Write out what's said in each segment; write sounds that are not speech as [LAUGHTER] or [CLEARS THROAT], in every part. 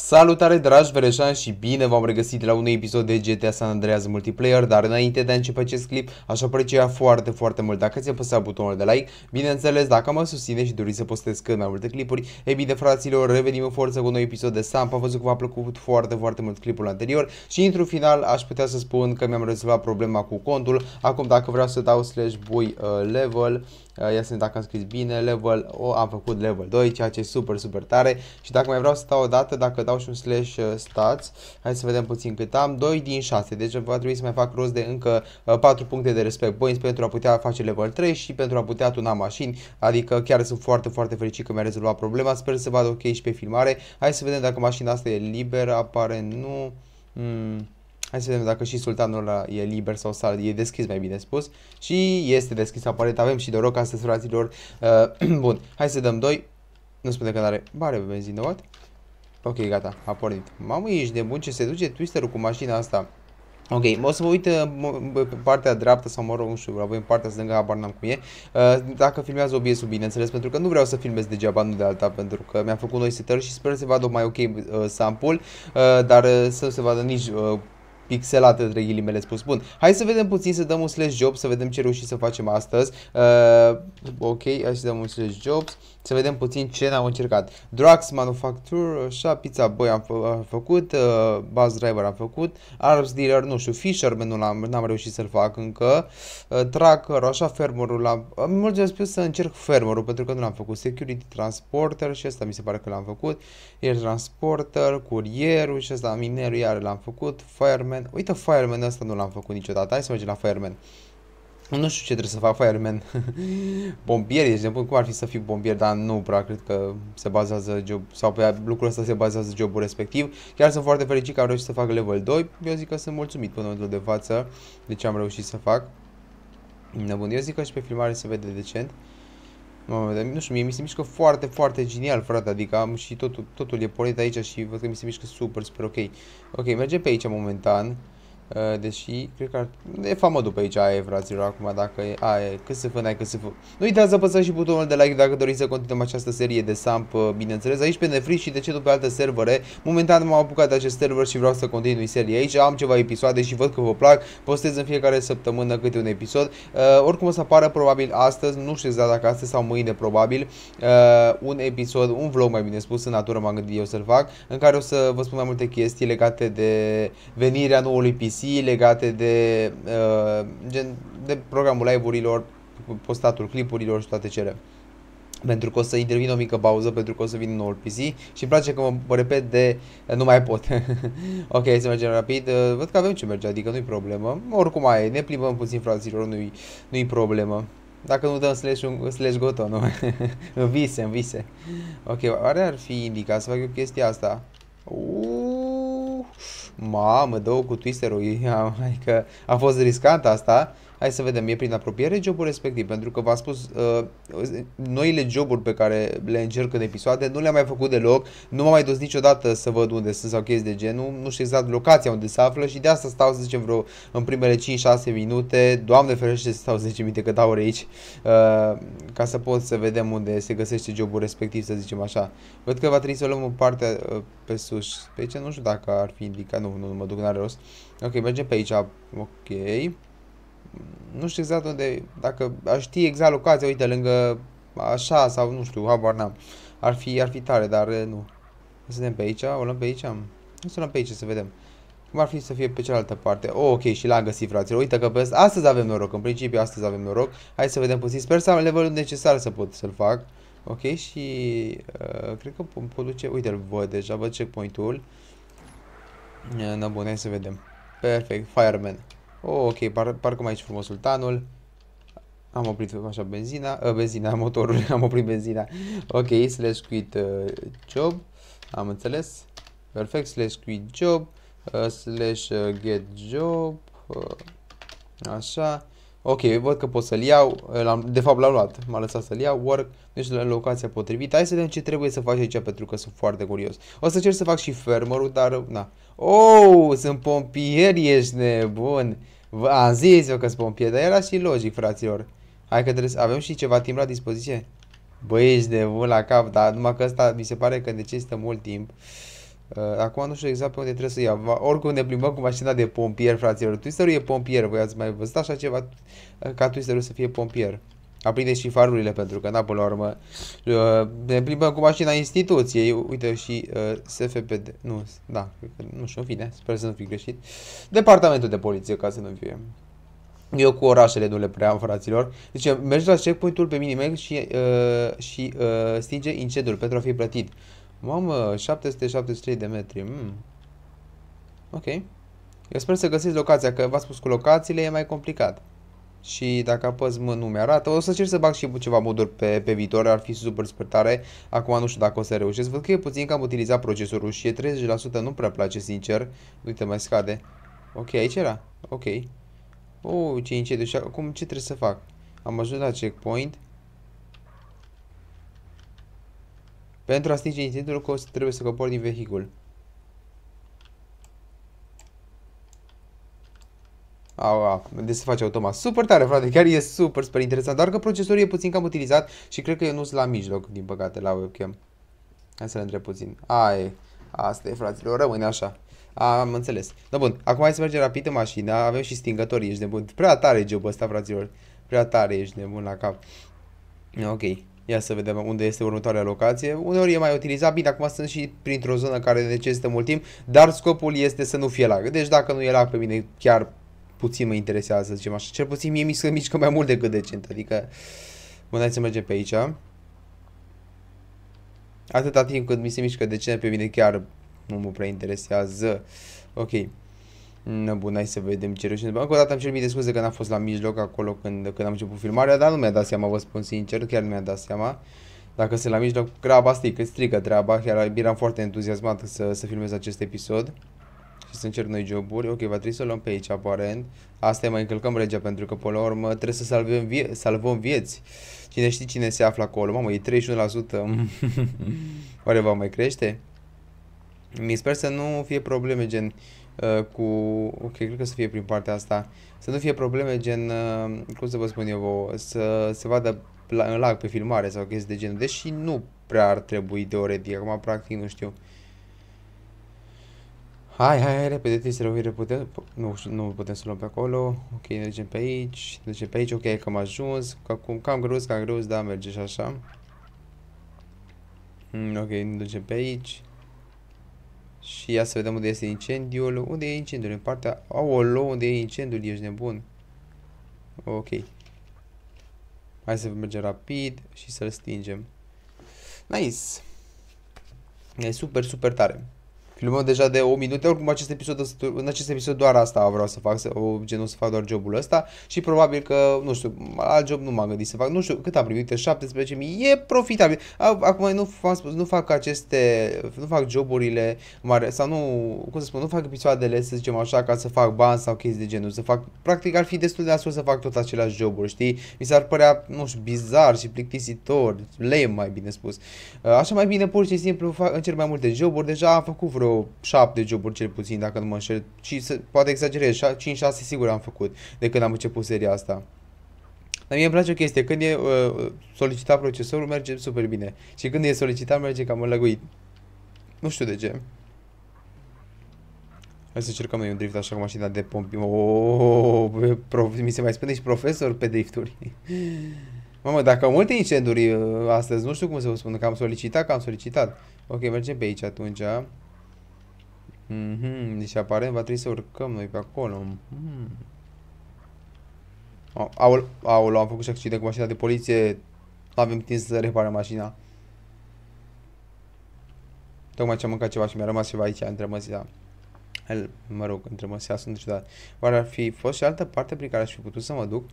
Salutare dragi vereșani și bine v-am regăsit la un episod de GTA San Andreas Multiplayer, dar înainte de a începe acest clip, aș aprecia foarte, foarte mult dacă ți-a apăsat butonul de like, bineînțeles dacă mă susține și doriți să postez cât mai multe clipuri, e bine fraților, revenim în forță cu un nou episod de Samp, am văzut că v-a plăcut foarte, foarte mult clipul anterior și într-un final aș putea să spun că mi-am rezolvat problema cu contul, acum dacă vreau să dau slash boy uh, level, Ia să dacă am scris bine, level, o, am făcut level 2, ceea ce e super, super tare. Și dacă mai vreau să stau o dată, dacă dau și un slash uh, stats, hai să vedem puțin cât am, 2 din 6. Deci va trebui să mai fac rost de încă 4 uh, puncte de respect points pentru a putea face level 3 și pentru a putea tuna mașini. Adică chiar sunt foarte, foarte fericit că mi-a rezolvat problema. Sper să vadă ok și pe filmare. Hai să vedem dacă mașina asta e liberă, apare nu... Hmm. Hai să vedem dacă și sultanul ăla e liber sau sal, e deschis mai bine spus. Și este deschis aparent, avem și noroc astăzi fraților. Uh, [CLEARS THROAT] bun, hai să dăm 2. Nu spune că n-are, bare benzină, what? Ok, gata, a pornit. Mamă, ești de bun ce se duce twisterul cu mașina asta. Ok, o să vă uit uh, pe partea dreaptă sau mă rog, nu știu, la voi în partea stângă, habar n-am cum e. Uh, dacă filmează OBS-ul, bineînțeles, pentru că nu vreau să filmez degeaba, nu de alta, pentru că mi-am făcut noi setări și sper să se vadă mai ok uh, sample, dar să se vadă nici pixelate, între ghilimele spus. Bun, hai să vedem puțin, să dăm un slash job, să vedem ce reușim să facem astăzi. Uh, ok, hai să dăm un slash jobs. Să vedem puțin ce n-am încercat. Drugs Manufacture, așa, Pizza Boy am, fă- am făcut, uh, Buzz Driver am făcut, Arms Dealer, nu știu, Fisherman nu l-am, n-am reușit să-l fac încă, uh, Tracker, așa, Fermorul l-am... Mulți au spus să încerc Fermorul pentru că nu l-am făcut. Security Transporter și asta mi se pare că l-am făcut, Air Transporter, Curierul și asta, Minerul iar l-am făcut, Fireman, uite Fireman asta nu l-am făcut niciodată, hai să mergem la Fireman. Uh, nu știu ce trebuie să fac fireman. [LAUGHS] bombier, de exemplu, cum ar fi să fiu bombier, dar nu prea cred că se bazează job, sau pe lucrul ăsta se bazează jobul respectiv. Chiar sunt foarte fericit că am reușit să fac level 2. Eu zic că sunt mulțumit până în de față de ce am reușit să fac. Nebun, eu zic că și pe filmare se vede decent. nu știu, mie mi se mișcă foarte, foarte genial, frate, adică am și totul, totul e pornit aici și văd că mi se mișcă super, super ok. Ok, mergem pe aici momentan. Uh, deși, cred că ar... E famă după aici, aia e, fraților, acum dacă e... Aia e, cât se n-ai cât se fă... Nu uitați să apăsați și butonul de like dacă doriți să continuăm această serie de SAMP, uh, bineînțeles, aici pe Netflix și de ce după alte servere. Momentan m-am apucat de acest server și vreau să continui seria aici. Am ceva episoade și văd că vă plac. Postez în fiecare săptămână câte un episod. Uh, oricum o să apară probabil astăzi, nu știu exact dacă astăzi sau mâine probabil, uh, un episod, un vlog mai bine spus, în natură m-am gândit eu să-l fac, în care o să vă spun mai multe chestii legate de venirea noului PC PC legate de, uh, gen, de programul live-urilor, postatul clipurilor și toate cele. Pentru că o să intervin o mică pauză, pentru că o să vin noul PC și îmi place că mă repet de nu mai pot. [LAUGHS] ok, să mergem rapid. Uh, văd că avem ce merge, adică nu-i problemă. Oricum mai ne plimbăm puțin, fraților, nu-i, nu problemă. Dacă nu dăm slash, un, slash goto, nu? în [LAUGHS] vise, în vise. Ok, oare ar fi indicat să fac eu chestia asta? Uuuu. Mamă, două cu twisterul, adică [LAUGHS] a fost riscant asta Hai să vedem, e prin apropiere jobul respectiv, pentru că v-am spus, uh, noile joburi pe care le încerc în episoade nu le-am mai făcut deloc, nu m-am mai dus niciodată să văd unde sunt sau chestii de genul, nu știu exact locația unde se află și de asta stau, să zicem, vreo în primele 5-6 minute, doamne ferește să stau 10 minute că dau aici, uh, ca să pot să vedem unde se găsește jobul respectiv, să zicem așa. Văd că va trebui să luăm o parte uh, pe sus, pe aici nu știu dacă ar fi indicat, nu, nu mă duc, n-are rost. Ok, mergem pe aici, ok nu știu exact unde, dacă aș ști exact locația, uite, lângă așa sau nu știu, habar n-am. Ar fi, ar fi tare, dar eh, nu. Suntem pe aici, o luăm pe aici? Nu să luăm pe aici să vedem. Cum ar fi să fie pe cealaltă parte? Oh, ok, și l-am găsit, fraților. Uite că pe astăzi avem noroc. În principiu, astăzi avem noroc. Hai să vedem puțin. Sper să am levelul necesar să pot să-l fac. Ok, și uh, cred că îmi pot duce... Uite, îl văd deja, văd checkpoint-ul. Uh, bun, hai să vedem. Perfect, Fireman. Oh, ok, par, parcăm aici frumos sultanul. Am oprit așa benzina, uh, benzina, [LAUGHS] motorul, am oprit benzina. Ok, slash quit uh, ă, job, am înțeles. Perfect, ă, slash quit job, uh, slash uh, get job, uh, așa. Ok, văd că pot să-l iau, eh, de fapt l-am luat, m-a lăsat să-l iau, work, deci la locația potrivită. Hai să vedem ce trebuie să faci aici pentru că sunt foarte curios. O să cer să fac și fermerul, dar na. Oh, sunt pompier, ești nebun. am zis eu că sunt pompier, dar era și logic, fraților. Hai că trebuie să avem și ceva timp la dispoziție. Băi, ești nebun la cap, dar numai că asta mi se pare că necesită mult timp. Uh, Uh, acum nu știu exact pe unde trebuie să iau. Oricum ne plimbăm cu mașina de pompier, fraților. Twisterul e pompier. Voi ați mai văzut așa ceva uh, ca Twisterul să fie pompier. Aprinde și farurile pentru că, na, până la urmă, uh, ne plimbăm cu mașina instituției. Uite și SFPD. Nu, da, nu știu, vine. Sper să nu fi greșit. Departamentul de poliție, ca să nu fie. Eu cu orașele nu le prea am, fraților. Deci mergi la checkpoint-ul pe minimax și, uh, și uh, stinge incendiul pentru a fi plătit. Mamă, 773 de metri. Mm. Ok. Eu sper să găsiți locația, că v ați spus cu locațiile e mai complicat. Și dacă apăs mă nu mi-arată, o să cer să bag și ceva moduri pe, pe viitor, ar fi super super tare. Acum nu știu dacă o să reușesc, văd că e puțin că am utilizat procesorul și e 30%, nu prea place sincer. Uite, mai scade. Ok, aici era. Ok. Oh, ce încet, Și acum ce trebuie să fac? Am ajuns la checkpoint. Pentru a stinge incendiul, Cost trebuie să cobor din vehicul. Au, au, de se face automat. Super tare, frate, chiar e super, super interesant. Doar că procesorul e puțin cam utilizat și cred că eu nu sunt la mijloc, din păcate, la webcam. Hai să-l întreb puțin. Ai, asta e, fraților, rămâne așa. Am înțeles. Da, bun, acum hai să mergem rapid în mașină. Avem și stingători, ești nebun. Prea tare job ăsta, fraților. Prea tare, ești nebun la cap. Ok. Ia să vedem unde este următoarea locație. Uneori e mai bine acum sunt și printr-o zonă care necesită mult timp, dar scopul este să nu fie lag. Deci dacă nu e lag pe mine, chiar puțin mă interesează, să zicem așa. Cel puțin mie mi se mișcă mai mult decât decent, adică... Bun, hai să mergem pe aici. Atâta timp cât mi se mișcă decent pe mine, chiar nu mă prea interesează. Ok hai să vedem ce reușim. Încă o dată am cerut de scuze că n-am fost la mijloc acolo când, când am început filmarea, dar nu mi-a dat seama, vă spun sincer, chiar nu mi-a dat seama. Dacă sunt la mijloc, graba că strică treaba, chiar eram foarte entuziasmat să, să filmez acest episod și să încerc noi joburi. Ok, va trebui să o luăm pe aici, aparent. Asta e, mai încălcăm regea, pentru că, până la urmă, trebuie să salvăm, vie- salvăm vieți. Cine știe cine se află acolo? Mamă, e 31%. [LAUGHS] Oare va mai crește? Mi sper să nu fie probleme, gen... Uh, cu, ok, cred că să fie prin partea asta, să nu fie probleme gen, uh, cum să vă spun eu să se vadă la, în lag pe filmare sau chestii de genul, deși nu prea ar trebui de redie, acum practic nu știu. Hai, hai, hai, repede, trebuie să răvire, putem, nu, nu putem să luăm pe acolo, ok, ne ducem pe aici, ne ducem pe aici, ok, că am ajuns, cam, cam greu, cam greu, da, merge și așa. Mm, ok, ne ducem pe aici. Și ia să vedem unde este incendiul. Unde e incendiul? În partea... Aolo, unde e incendiul? Ești nebun. Ok. Hai să mergem rapid și să-l stingem. Nice. E super, super tare. Filmăm deja de o minute, oricum acest episod, în acest episod doar asta vreau să fac, să, o, o să fac doar jobul ăsta și probabil că, nu știu, alt job nu m-am gândit să fac, nu știu cât am primit, 17.000, e profitabil. Acum nu, fac, spus, nu fac aceste, nu fac joburile mare, sau nu, cum să spun, nu fac episoadele, să zicem așa, ca să fac bani sau chestii de genul, să fac, practic ar fi destul de astfel să fac tot același joburi, știi? Mi s-ar părea, nu știu, bizar și plictisitor, lame mai bine spus. Așa mai bine pur și simplu fac, încerc mai multe joburi, deja am făcut vreo vreo 7 joburi cel puțin, dacă nu mă înșel, și se, poate exagerez, 5-6 sigur am făcut de când am început seria asta. Dar mie îmi place o chestie, când e uh, solicitat procesorul merge super bine și când e solicitat merge cam lăguit. Nu știu de ce. Hai să încercăm noi un drift așa cu mașina de pompi. Oh, mi se mai spune și profesor pe drifturi. Mamă, dacă au multe incenduri uh, astăzi, nu știu cum să vă spun, că am solicitat, că am solicitat. Ok, mergem pe aici atunci. Mm-hmm. Deci aparent va trebui să urcăm noi pe acolo. Mm. Aul, aul, am făcut și accident cu mașina de poliție. Nu avem timp să reparăm mașina. Tocmai ce am mâncat ceva și mi-a rămas ceva aici între el Mă rog, între măsia sunt ciudat. Oare ar fi fost și altă parte prin care aș fi putut să mă duc?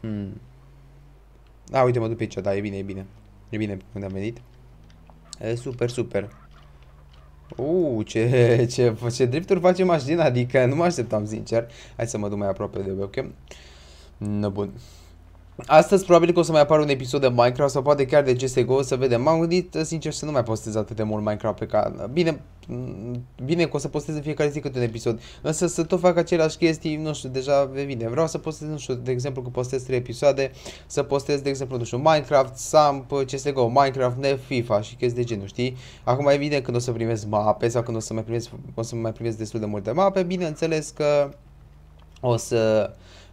Hmm. A, da, uite, mă duc pe aici, da, e bine, e bine. E bine unde am venit. E super, super. Uuu, ce, ce, ce drifturi face mașina, adică nu mă așteptam, sincer. Hai să mă duc mai aproape de webcam. No, bun. Astăzi probabil că o să mai apară un episod de Minecraft sau poate chiar de CSGO să vedem. M-am gândit sincer să nu mai postez atât de mult Minecraft pe care... Bine, mm, bine că o să postez în fiecare zi câte un episod. Însă să tot fac aceleași chestii, nu știu, deja vine. Vreau să postez, nu știu, de exemplu că postez 3 episoade, să postez, de exemplu, nu știu, Minecraft, Samp, CSGO, Minecraft, ne FIFA și chestii de genul, știi? Acum e bine când o să primez mape sau când o să mai primez, o să mai primez destul de multe mape, bineînțeles că o să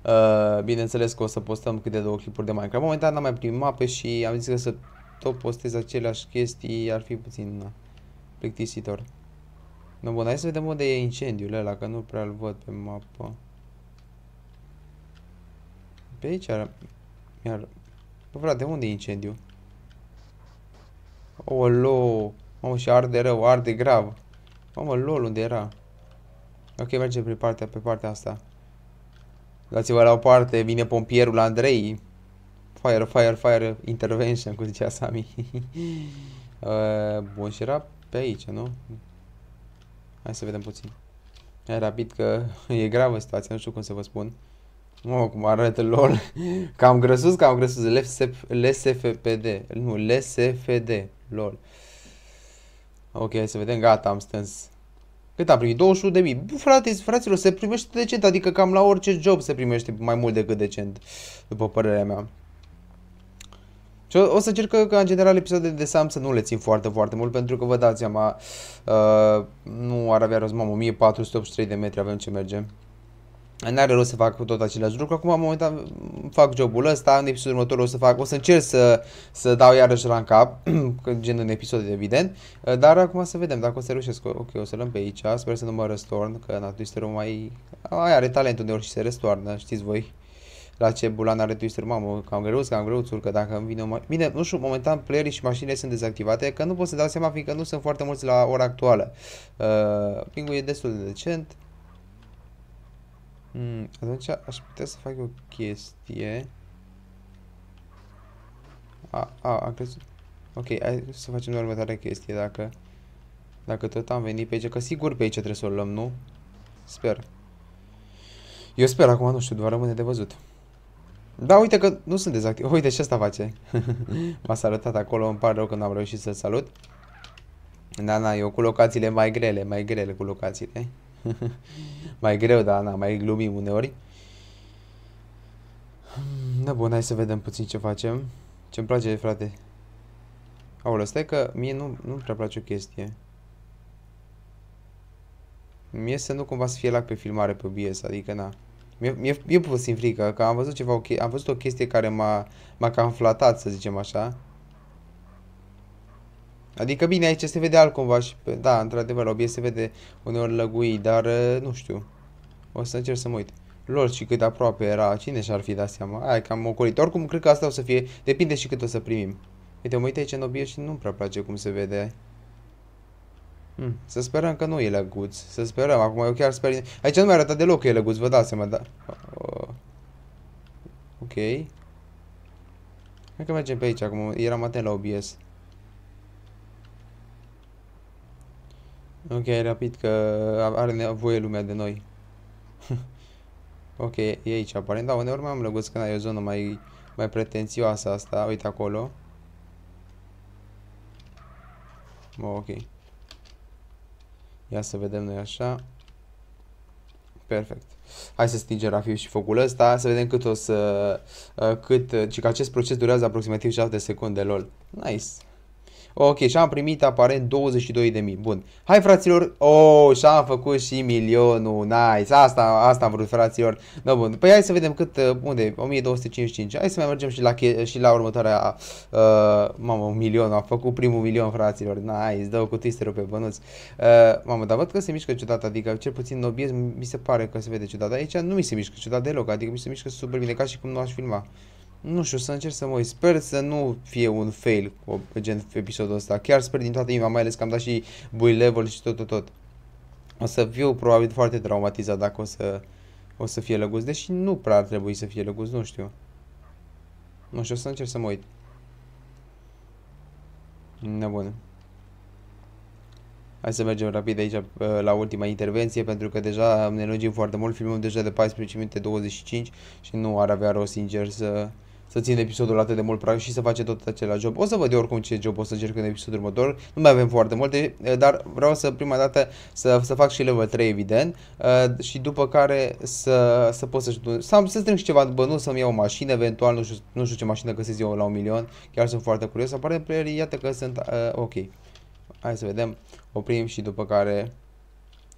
Uh, bineînțeles că o să postăm câte două clipuri de Minecraft. Momentan n-am mai primit mape și am zis că să tot postez aceleași chestii ar fi puțin plictisitor. Nu, bun, hai să vedem unde e incendiul ăla, că nu prea-l văd pe mapă. Pe aici ar... Iar... Bă, frate, unde e incendiu? Oh, lo! Mamă, și arde rău, arde grav. Mamă, lol, unde era? Ok, mergem pe partea, pe partea asta. Dați-vă la o parte, vine pompierul Andrei. Fire, fire, fire, intervention, cum zicea Sami. [LAUGHS] uh, bun, și era pe aici, nu? Hai să vedem puțin. Hai rapid că [LAUGHS] e gravă situația, nu știu cum să vă spun. Mă, oh, cum arată lor. [LAUGHS] cam grăsus, cam grăsus. LSFPD. Nu, LSFD. LOL. Ok, hai să vedem. Gata, am stâns. Cât a primit? 200 de mii. frate, fraților, se primește decent, adică cam la orice job se primește mai mult decât decent, după părerea mea. Și o, o să încerc că, în general, episoade de Sam să nu le țin foarte, foarte mult, pentru că vă dați seama, uh, nu ar avea rost, mamă, 1483 de metri avem ce merge. N-are rost să fac tot același lucru. Acum, momentan, fac jobul ăsta, în episodul următor o să fac, o să încerc să, să dau iarăși la în cap, [CLEARS THROAT] gen în episod, evident, dar acum să vedem dacă o să reușesc. Ok, o să luăm pe aici, sper să nu mă răstorn, că în twister mai... Ai, are talent uneori și se răstoarnă, știți voi la ce bulan are twister, mamă, cam greu, cam greuțul, că dacă îmi vine o ma- Bine, nu știu, momentan playerii și mașinile sunt dezactivate, că nu pot să dau seama, fiindcă nu sunt foarte mulți la ora actuală. Uh, pingul e destul de decent, Mm, atunci aș putea să fac o chestie. A, a, a crezut... Ok, hai să facem următoarea chestie, dacă... Dacă tot am venit pe aici, că sigur pe aici trebuie să o luăm, nu? Sper. Eu sper, acum nu știu, doar rămâne de văzut. Da, uite că nu sunt dezactiv. [LAUGHS] Uite ce asta face. [LAUGHS] M-a salutat acolo, îmi pare rău că n-am reușit să-l salut. Da, na, eu cu locațiile mai grele, mai grele cu locațiile. [LAUGHS] mai greu, dar na, mai glumim uneori. Hmm, da, bun, hai să vedem puțin ce facem. Ce-mi place, frate. Aoleu, stai că mie nu, nu prea place o chestie. Mie să nu cumva să fie lac pe filmare pe BS, adică na. Mie, mie, mie puțin frică că am văzut, ceva, am văzut o chestie care m-a cam flatat, să zicem așa. Adică bine, aici se vede altcumva și, da, într-adevăr, la obiect se vede uneori lăgui, dar uh, nu știu. O să încerc să mă uit. Lor și cât aproape era, cine și-ar fi dat seama? Aia cam am ocolit. Oricum, cred că asta o să fie, depinde și cât o să primim. Uite, mă uit aici în obiect și nu-mi prea place cum se vede. Hmm. Să sperăm că nu e lăguț. Să sperăm. Acum eu chiar sper... Aici nu mi-a arătat deloc că e lăguț, vă dați seama, da? Ok. Hai că mergem pe aici acum. Eram atent la OBS. Ok, rapid, că are nevoie lumea de noi. [LAUGHS] ok, e aici aparent. Da, uneori mai am lăguț când ai o zonă mai, mai pretențioasă asta. Uite acolo. Bă, ok. Ia să vedem noi așa. Perfect. Hai să stingem rafiu și focul ăsta, să vedem cât o să... Uh, cât... Uh, că acest proces durează aproximativ 7 secunde, lol. Nice. Ok, și am primit aparent 22.000. Bun. Hai, fraților. Oh, și am făcut și milionul. Nice. Asta, asta am vrut, fraților. Da, bun. Păi hai să vedem cât, uh, unde? 1255. Hai să mai mergem și la, și la următoarea. Uh, mamă, un milion. Am făcut primul milion, fraților. Nice. Dă-o cu twister pe bănuț. Uh, mamă, dar văd că se mișcă ciudat. Adică, cel puțin obiez, mi se pare că se vede ciudat. Aici nu mi se mișcă ciudat deloc. Adică mi se mișcă super bine, ca și cum nu aș filma nu știu, să încerc să mă uit. Sper să nu fie un fail cu gen episodul ăsta. Chiar sper din toată inima, mai ales că am dat și bui level și tot, tot, tot. O să fiu probabil foarte traumatizat dacă o să, o să fie lăguț, deși nu prea ar trebui să fie lăguț, nu știu. Nu știu, să încerc să mă uit. Na bun. Hai să mergem rapid aici uh, la ultima intervenție pentru că deja ne lungim foarte mult, filmăm deja de 14 minute 25 și nu ar avea rost sincer să să țin episodul atât de mult practic și să face tot același job. O să văd eu oricum ce job o să încerc în episodul următor. Nu mai avem foarte multe, eh, dar vreau să prima dată să, să fac și level 3 evident eh, și după care să, să pot să, să, să strâng și ceva bănuți, să-mi iau o mașină eventual, nu știu, nu știu ce mașină găsesc eu la un milion. Chiar sunt foarte curios. Apare playerii, iată că sunt uh, ok. Hai să vedem, oprim și după care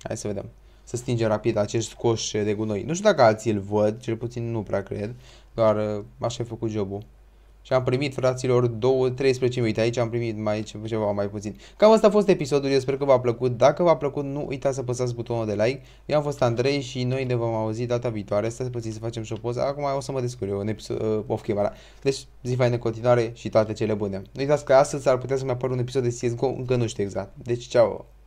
hai să vedem să stinge rapid acest coș de gunoi. Nu știu dacă alții îl văd, cel puțin nu prea cred, doar uh, așa a făcut jobul. Și am primit, fraților, 13 minute. Aici am primit mai ceva mai puțin. Cam asta a fost episodul. Eu sper că v-a plăcut. Dacă v-a plăcut, nu uitați să apăsați butonul de like. Eu am fost Andrei și noi ne vom auzi data viitoare. Stați puțin să facem și o poză. Acum o să mă descurc eu în episod uh, camera. Deci, zi faină în continuare și toate cele bune. Nu uitați că astăzi ar putea să mai apară un episod de CSGO. Încă nu știu exact. Deci, ceau!